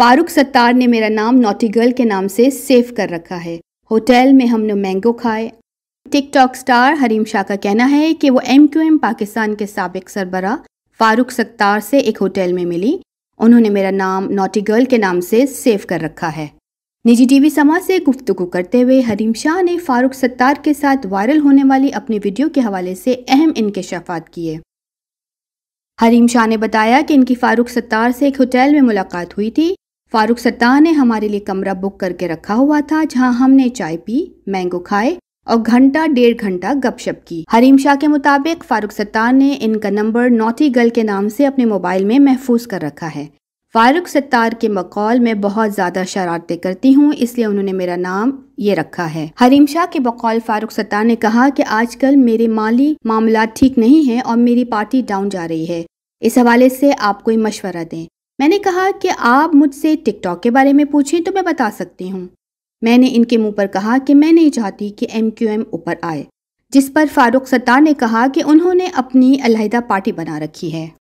फारूक सत्तार ने मेरा नाम नोटी गर्ल के नाम से सेव कर रखा है होटल में हमने मैंगो खाए टिकटॉक स्टार हरीम शाह का कहना है कि वो एम क्यू एम पाकिस्तान के सबक सरबरा फारूक सत्तार से एक होटल में मिली उन्होंने मेरा नाम नोटी गर्ल के नाम से सेव कर रखा है निजी टीवी समाज से गुफ्तगु करते हुए हरीम शाह ने फारूक सत्तार के साथ वायरल होने वाली अपनी वीडियो के हवाले से अहम इनकशाफात किए हरीम शाह ने बताया कि इनकी फारूक सत्तार से एक होटल में मुलाकात हुई थी फारूक सत्तार ने हमारे लिए कमरा बुक करके रखा हुआ था जहां हमने चाय पी मैंगो खाए और घंटा डेढ़ घंटा गपशप की हरीम शाह के मुताबिक फारूक सत्तार ने इनका नंबर नोटी गर्ल के नाम से अपने मोबाइल में महफूज कर रखा है फारूक सत्तार के बकौल में बहुत ज़्यादा शरारतें करती हूँ इसलिए उन्होंने मेरा नाम ये रखा है हरीम शाह के बकौल फारूक सत्तार ने कहा कि आजकल मेरे माली मामला ठीक नहीं है और मेरी पार्टी डाउन जा रही है इस हवाले से आप कोई मशवरा दें मैंने कहा कि आप मुझसे टिकटॉक के बारे में पूछें तो मैं बता सकती हूँ मैंने इनके मुंह पर कहा कि मैं नहीं चाहती कि एम क्यू एम ऊपर आए जिस पर फारूक सत्तार ने कहा कि उन्होंने अपनी अलहदा पार्टी बना रखी है